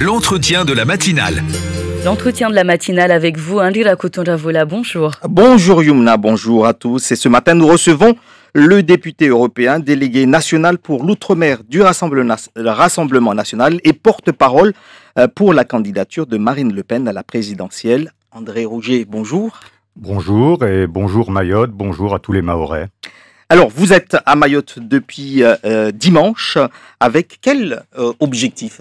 l'entretien de la matinale. L'entretien de la matinale avec vous, Indira Kotonjavola, bonjour. Bonjour Yumna, bonjour à tous. Et ce matin, nous recevons le député européen, délégué national pour l'outre-mer du Rassemblement national et porte-parole euh, pour la candidature de Marine Le Pen à la présidentielle. André Rouget, bonjour. Bonjour et bonjour Mayotte, bonjour à tous les Mahorais. Alors, vous êtes à Mayotte depuis euh, euh, dimanche. Avec quel objectif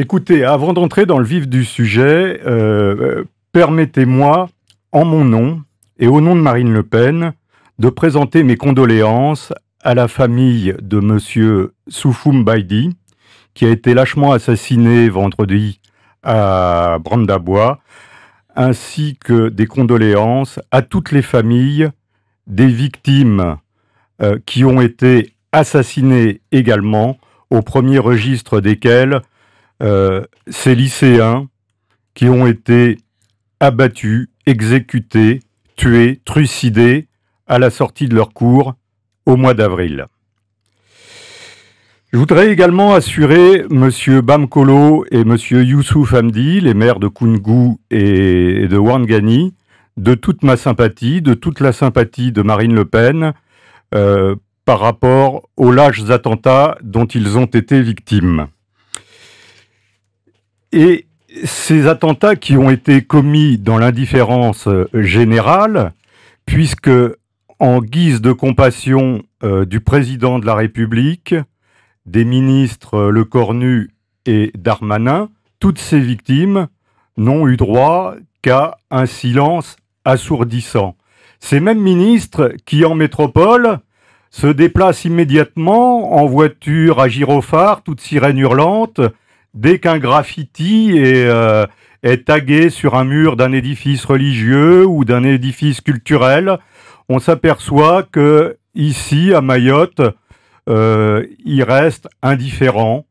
Écoutez, avant d'entrer dans le vif du sujet, euh, euh, permettez-moi, en mon nom et au nom de Marine Le Pen, de présenter mes condoléances à la famille de M. Soufoum Baidi, qui a été lâchement assassiné vendredi à Brandabois, ainsi que des condoléances à toutes les familles des victimes euh, qui ont été assassinées également, au premier registre desquelles euh, ces lycéens qui ont été abattus, exécutés, tués, trucidés à la sortie de leur cours au mois d'avril. Je voudrais également assurer M. Bamkolo et M. Youssouf Hamdi, les maires de Kungu et de Wangani, de toute ma sympathie, de toute la sympathie de Marine Le Pen euh, par rapport aux lâches attentats dont ils ont été victimes. Et ces attentats qui ont été commis dans l'indifférence euh, générale, puisque en guise de compassion euh, du président de la République, des ministres Lecornu Le Cornu et Darmanin, toutes ces victimes n'ont eu droit qu'à un silence assourdissant. Ces mêmes ministres qui, en métropole, se déplacent immédiatement en voiture à gyrophare, toutes sirènes hurlantes, dès qu'un graffiti euh, est, tagué sur un mur d'un édifice religieux ou d'un édifice culturel, on s'aperçoit que ici à Mayotte, euh, il reste indifférent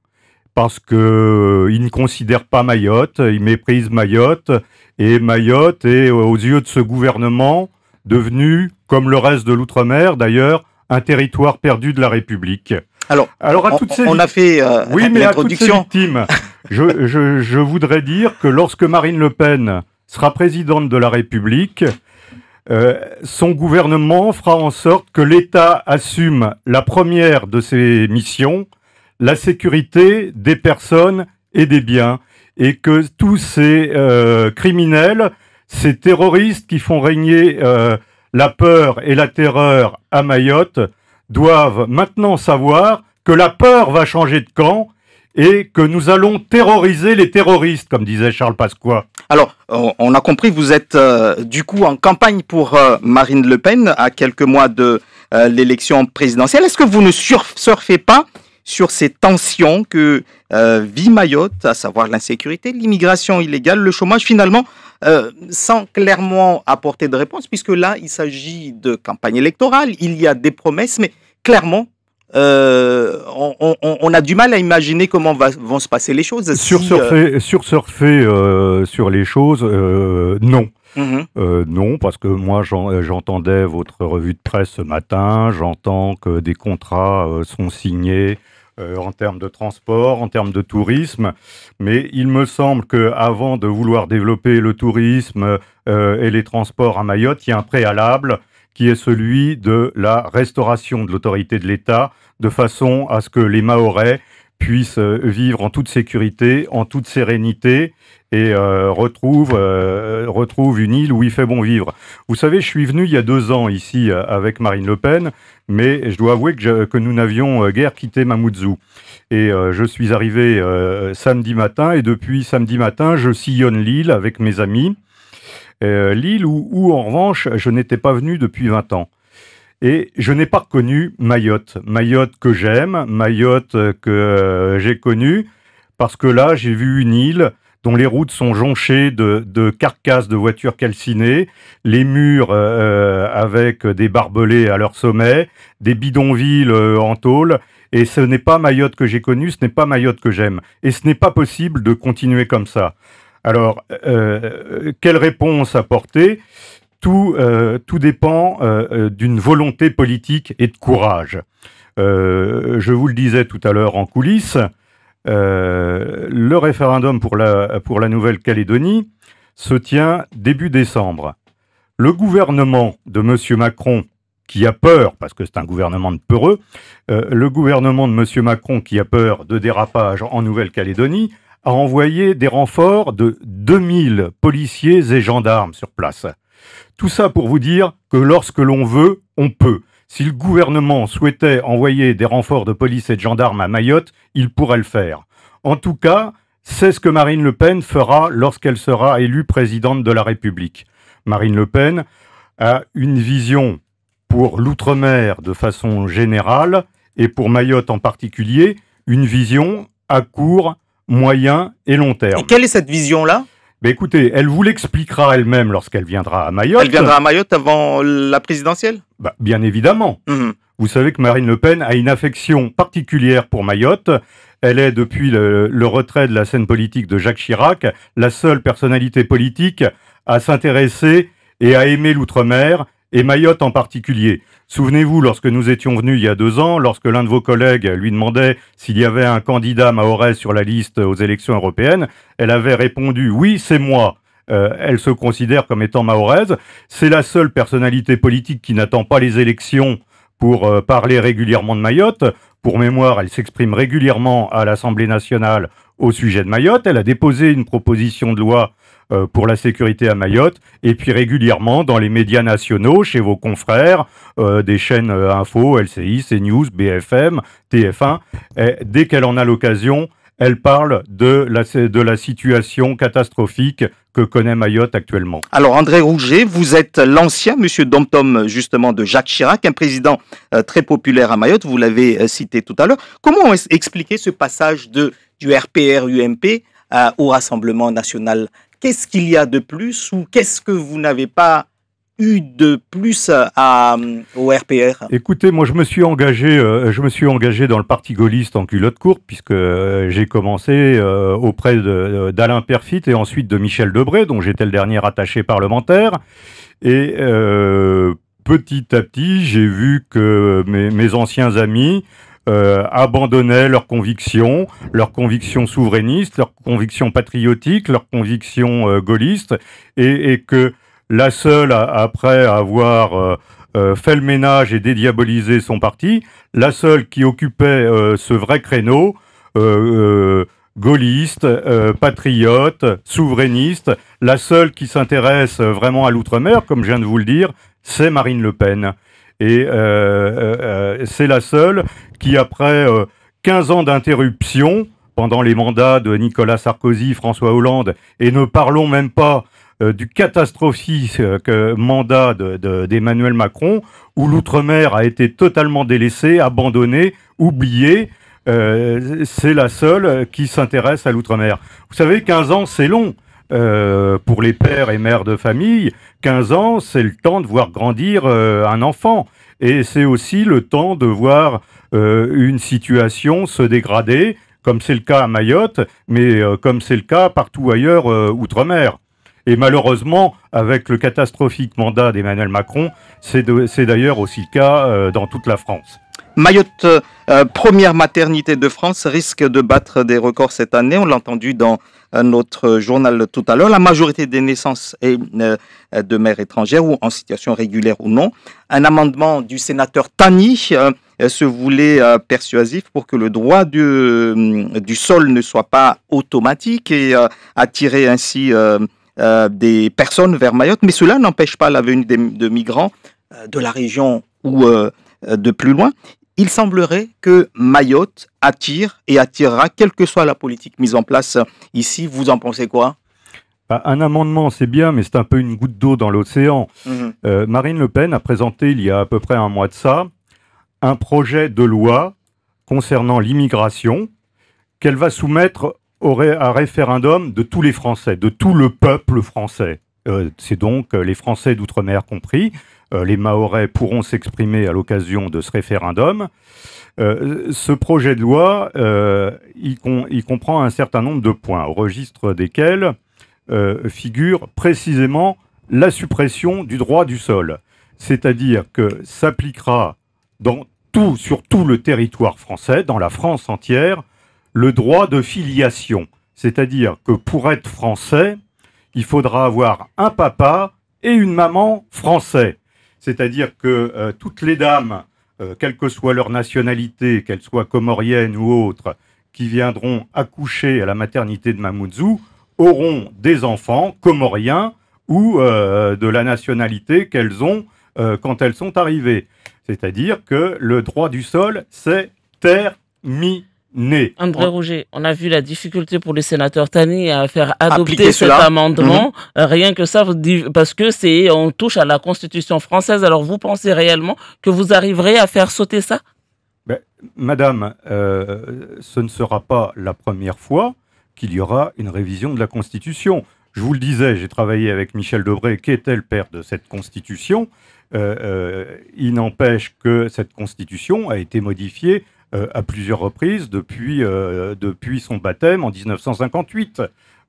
parce qu'il euh, ne considère pas Mayotte, il méprise Mayotte et Mayotte est aux yeux de ce gouvernement devenu, comme le reste de l'outre-mer d'ailleurs, un territoire perdu de la République. Alors, à toutes ces on a fait euh, oui, je, voudrais dire que lorsque Marine Le Pen sera présidente de la République, euh, son gouvernement fera en sorte que l'État assume la première de ses missions, la sécurité des personnes et des biens, et que tous ces euh, criminels, ces terroristes qui font régner la peur et la terreur à Mayotte doivent maintenant savoir que la peur va changer de camp et que nous allons terroriser les terroristes, comme disait Charles Pasqua. Alors, on a compris, vous êtes euh, du coup en campagne pour euh, Marine Le Pen à quelques mois de euh, l'élection présidentielle. Est-ce que vous ne surfez pas sur ces tensions que vit Mayotte, à savoir l'insécurité, l'immigration illégale, le chômage, finalement, euh, sans clairement apporter de réponse, puisque là, il s'agit de campagne électorale, il y a des promesses, mais clairement, euh, on, a du mal à imaginer comment vont se passer les choses. Sur surfer euh, sur les choses, non. Mhm. non, parce que moi j'entendais votre revue de presse ce matin, j'entends que des contrats sont signés euh, en termes de transport, en termes de tourisme. Mais il me semble qu'avant de vouloir développer le tourisme euh, et les transports à Mayotte, il y a un préalable qui est celui de la restauration de l'autorité de l'État de façon à ce que les Mahorais puissent euh, vivre en toute sécurité, en toute sérénité et retrouvent une île où il fait bon vivre. Vous savez, je suis venu il y a deux ans ici avec Marine Le Pen mais je dois avouer que, nous n'avions euh, guère quitté Mamoudzou. Et euh, je suis arrivé euh, samedi matin, et depuis samedi matin, je sillonne l'île avec mes amis. L'île où, où, en revanche, je n'étais pas venu depuis 20 ans. Et je n'ai pas reconnu Mayotte. Mayotte que j'aime, Mayotte que j'ai connue, parce que là, j'ai vu une île dont les routes sont jonchées de, carcasses de voitures calcinées, les murs euh, euh, avec des barbelés à leur sommet, des bidonvilles euh, en tôle. Et ce n'est pas Mayotte que j'ai connue, ce n'est pas Mayotte que j'aime. Et ce n'est pas possible de continuer comme ça. Alors, quelle réponse apporter tout, tout dépend d'une volonté politique et de courage. je vous le disais tout à l'heure en coulisses, euh, le référendum pour la, Nouvelle-Calédonie se tient début décembre. Le gouvernement de M. Macron, qui a peur, parce que c'est un gouvernement de peureux, euh, le gouvernement de M. Macron, qui a peur de dérapage en Nouvelle-Calédonie, a envoyé des renforts de 2000 policiers et gendarmes sur place. Tout ça pour vous dire que lorsque l'on veut, on peut. Si le gouvernement souhaitait envoyer des renforts de police et de gendarmes à Mayotte, il pourrait le faire. En tout cas, c'est ce que Marine Le Pen fera lorsqu'elle sera élue présidente de la République. Marine Le Pen a une vision pour l'outre-mer de façon générale et pour Mayotte en particulier, une vision à court, moyen et long terme. Et quelle est cette vision-là écoutez, elle vous l'expliquera elle-même lorsqu'elle viendra à Mayotte. Elle viendra à Mayotte avant la présidentielle bah, Bien évidemment. Mhm. Vous savez que Marine Le Pen a une affection particulière pour Mayotte. Elle est, depuis le, le retrait de la scène politique de Jacques Chirac, la seule personnalité politique à s'intéresser et à aimer l'outre-mer, et Mayotte en particulier. Souvenez-vous, lorsque nous étions venus il y a deux ans, lorsque l'un de vos collègues lui demandait s'il y avait un candidat maorais sur la liste aux élections européennes, elle avait répondu oui, c'est moi. Euh, elle se considère comme étant maoraise. C'est la seule personnalité politique qui n'attend pas les élections pour euh, parler régulièrement de Mayotte. Pour mémoire, elle s'exprime régulièrement à l'Assemblée nationale au sujet de Mayotte. Elle a déposé une proposition de loi euh, pour la sécurité à Mayotte, et puis régulièrement dans les médias nationaux, chez vos confrères, euh, des chaînes euh, info, LCI, CNews, BFM, TF1, dès qu'elle en a l'occasion, elle parle de la, de la situation catastrophique que connaît Mayotte actuellement. Alors André Rouget, vous êtes l'ancien monsieur Domtom justement de Jacques Chirac, un président très populaire à Mayotte, vous l'avez cité tout à l'heure. Comment expliquer ce passage de, du RPR-UMP au Rassemblement national qu'est-ce qu'il y a de plus ou qu'est-ce que vous n'avez pas eu de plus euh, au RPR Écoutez, moi je me suis engagé, euh, je me suis engagé dans le parti gaulliste en culotte courte puisque euh, j'ai commencé auprès d'Alain Perfit et ensuite de Michel Debré, dont j'étais le dernier attaché parlementaire. Et petit à petit, j'ai vu que mes anciens amis euh, abandonnaient leurs convictions, leurs convictions souverainistes, leurs convictions patriotiques, leurs convictions euh, gaullistes, et, que la seule, après avoir euh, fait le ménage et dédiabolisé son parti, la seule qui occupait ce vrai créneau, gaulliste, patriote, souverainiste. La seule qui s'intéresse vraiment à l'outre-mer, comme je viens de vous le dire, c'est Marine Le Pen. Et euh, euh, euh, c'est la seule qui, après 15 ans d'interruption, pendant les mandats de Nicolas Sarkozy, François Hollande, et ne parlons même pas du catastrophique mandat d'Emmanuel Macron, où l'outre-mer a été totalement délaissé, abandonné, oublié. c'est la seule qui s'intéresse à l'outre-mer. Vous savez, 15 ans, c'est long. Euh, pour les pères et mères de famille, 15 ans, c'est le temps de voir grandir euh, un enfant. Et c'est aussi le temps de voir euh, une situation se dégrader, comme c'est le cas à Mayotte, mais comme c'est le cas partout ailleurs outre-mer. Et malheureusement, avec le catastrophique mandat d'Emmanuel Macron, c'est d'ailleurs aussi le cas dans toute la France. Mayotte, euh, première maternité de France, risque de battre des records cette année. On l'a entendu dans euh, notre journal tout à l'heure. La majorité des naissances est euh, de mères étrangères ou en situation régulière ou non. Un amendement du sénateur Tani se voulait persuasif pour que le droit du, sol ne soit pas automatique et attirer ainsi des personnes vers Mayotte. Mais cela n'empêche pas la venue de migrants de la région ou de plus loin il semblerait que Mayotte attire et attirera, quelle que soit la politique mise en place ici. Vous en pensez quoi bah, un amendement, c'est bien, mais c'est un peu une goutte d'eau dans l'océan. Mhm. Euh, Marine Le Pen a présenté il y a à peu près un mois de ça un projet de loi concernant l'immigration qu'elle va soumettre au référendum de tous les Français, de tout le peuple français. Euh, c'est donc euh, les Français d'outre-mer compris. Euh, les Maorais pourront s'exprimer à l'occasion de ce référendum. Euh, ce projet de loi, euh, il, comprend un certain nombre de points, au registre desquels figure précisément la suppression du droit du sol, c'est-à-dire que s'appliquera dans tout, sur tout le territoire français, dans la France entière, le droit de filiation, c'est-à-dire que pour être français, il faudra avoir un papa et une maman français c'est-à-dire que euh, toutes les dames, euh, quelle que soit leur nationalité, qu'elles soient comoriennes ou autres, qui viendront accoucher à la maternité de Mamoudzou, auront des enfants comoriens ou euh, de la nationalité qu'elles ont quand elles sont arrivées. C'est-à-dire que le droit du sol, c'est terminé. André Rouget, on a vu la difficulté pour les sénateurs Tani à faire adopter cet amendement. Mhm. Euh, rien que ça, parce que c'est, on touche à la Constitution française. Alors vous pensez réellement que vous arriverez à faire sauter ça ben, Madame, euh, ce ne sera pas la première fois qu'il y aura une révision de la Constitution. Je vous le disais, j'ai travaillé avec Michel Debré, qui était le père de cette Constitution. Euh, il n'empêche que cette Constitution a été modifiée euh, à plusieurs reprises depuis, euh, depuis son baptême en 1958.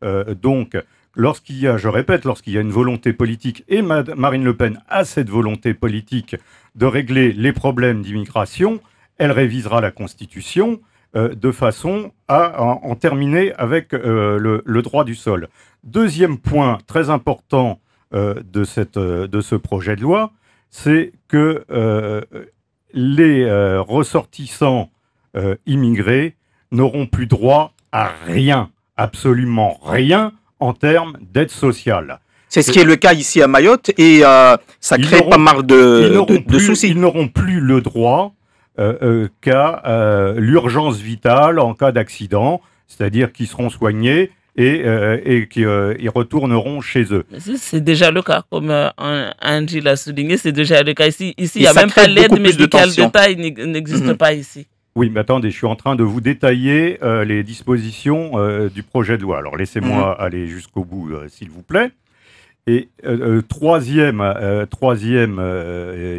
Euh, donc, lorsqu'il y a, je répète, lorsqu'il y a une volonté politique, et Marine Le Pen a cette volonté politique de régler les problèmes d'immigration, elle révisera la Constitution de façon à en, terminer avec le, droit du sol. Deuxième point très important de, cette, de ce projet de loi, c'est que les euh, ressortissants euh, immigrés n'auront plus droit à rien, absolument rien en termes d'aide sociale. C'est ce qui est le cas ici à Mayotte et euh, ça crée pas mal de, soucis. Ils n'auront plus le droit qu'à l'urgence vitale en cas d'accident, c'est-à-dire qu'ils seront soignés et, euh, qu'ils euh, retourneront chez eux. C'est déjà le cas, comme euh, Angie l'a souligné, c'est déjà le cas ici. Ici, il n'y a même pas l'aide médicale de détail n'existe mhm. pas ici. Oui, mais attendez, je suis en train de vous détailler les dispositions du projet de loi. Alors laissez-moi mhm. aller jusqu'au bout, s'il vous plaît. Et troisième, troisième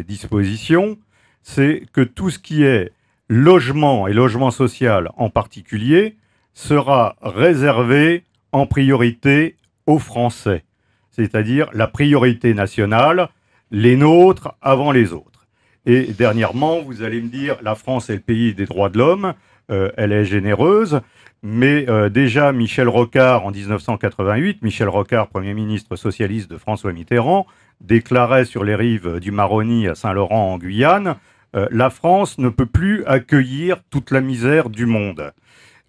disposition, c'est que tout ce qui est logement et logement social en particulier sera réservé en priorité aux Français, c'est-à-dire la priorité nationale, les nôtres avant les autres. Et dernièrement, vous allez me dire, la France est le pays des droits de l'homme, euh, elle est généreuse, mais euh, déjà Michel Rocard, en 1988, Michel Rocard, Premier ministre socialiste de François Mitterrand, déclarait sur les rives du Maroni à Saint-Laurent en Guyane, euh, la France ne peut plus accueillir toute la misère du monde.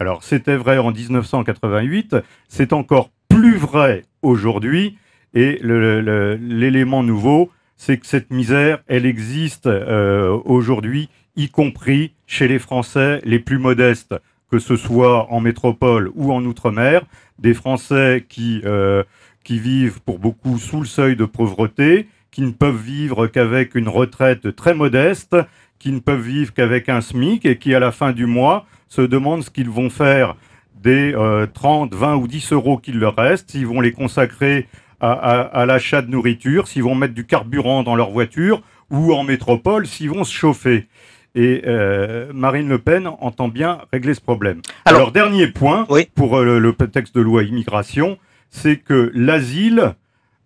Alors c'était vrai en 1988, c'est encore plus vrai aujourd'hui, et l'élément nouveau, c'est que cette misère, elle existe euh, aujourd'hui, y compris chez les Français les plus modestes, que ce soit en métropole ou en Outre-mer, des Français euh, qui vivent pour beaucoup sous le seuil de pauvreté, qui ne peuvent vivre qu'avec une retraite très modeste, qui ne peuvent vivre qu'avec un SMIC et qui, à la fin du mois, se demandent ce qu'ils vont faire des 30, euh, 20 ou 10 euros qu'il leur reste, s'ils vont les consacrer à, l'achat de nourriture, s'ils vont mettre du carburant dans leur voiture ou en métropole, s'ils vont se chauffer. Et euh, Marine Le Pen entend bien régler ce problème. Alors, dernier point pour euh, le, texte de loi immigration, c'est que l'asile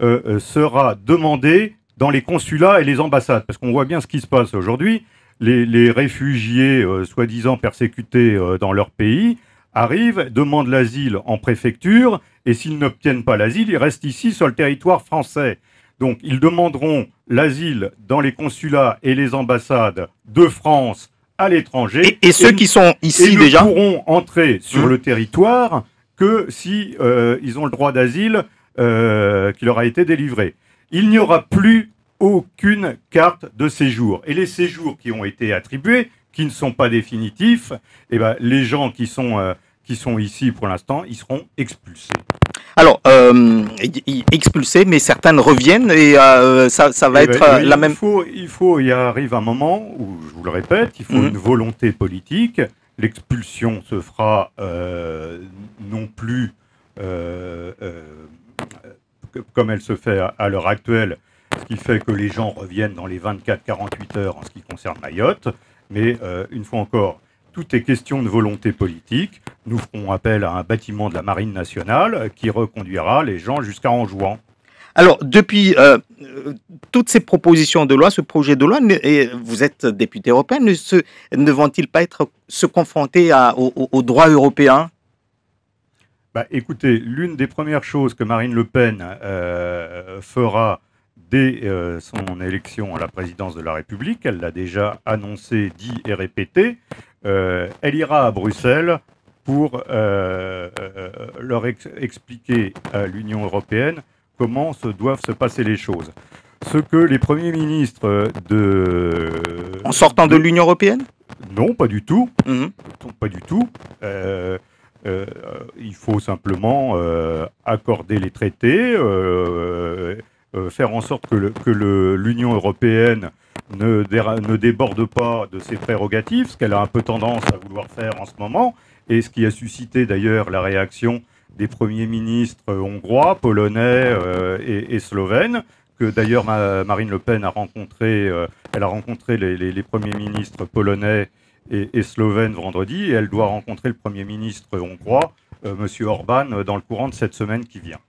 sera demandé dans les consulats et les ambassades, parce qu'on voit bien ce qui se passe aujourd'hui les, réfugiés euh, soi-disant persécutés euh, dans leur pays arrivent, demandent l'asile en préfecture, et s'ils n'obtiennent pas l'asile, ils restent ici sur le territoire français. Donc ils demanderont l'asile dans les consulats et les ambassades de France à l'étranger. Et, ceux qui sont ici déjà ne pourront entrer sur mmh. le territoire que si euh, ils ont le droit d'asile qui leur a été délivré. Il n'y aura plus aucune carte de séjour. Et les séjours qui ont été attribués, qui ne sont pas définitifs, et eh ben, les gens qui sont, euh, qui sont ici pour l'instant, ils seront expulsés. Alors, euh, expulsés, mais certains reviennent et euh, ça, ça, va eh être ben, la il même... Faut, il faut, il arrive un moment où, je vous le répète, il faut mhm. une volonté politique. L'expulsion se fera non plus comme elle se fait à l'heure actuelle, qui fait que les gens reviennent dans les 24-48 heures en ce qui concerne Mayotte. Mais euh, une fois encore, tout est question de volonté politique. Nous ferons appel à un bâtiment de la Marine nationale qui reconduira les gens jusqu'à en Anjouan. Alors, depuis euh, toutes ces propositions de loi, ce projet de loi, et vous êtes député européen, ne, vont-ils pas être se confronter aux au, européens droit européen bah, Écoutez, l'une des premières choses que Marine Le Pen euh, fera euh, son élection à la présidence de la République, elle l'a déjà annoncé, dit et répété, euh, elle ira à Bruxelles pour euh, leur expliquer à l'Union européenne comment se doivent se passer les choses. Ce que les premiers ministres de... En sortant de, l'Union européenne Non, pas du tout. Mhm. Pas du tout. il faut simplement accorder les traités. Euh, faire en sorte que l'Union européenne ne, déborde pas de ses prérogatives, ce qu'elle a un peu tendance à vouloir faire en ce moment, et ce qui a suscité d'ailleurs la réaction des premiers ministres euh, hongrois, polonais euh, et, et, slovènes, que d'ailleurs Marine Le Pen a rencontré, elle a rencontré les, premiers ministres polonais et, et, slovènes vendredi, et elle doit rencontrer le premier ministre hongrois, Monsieur M. Orban, dans le courant de cette semaine qui vient.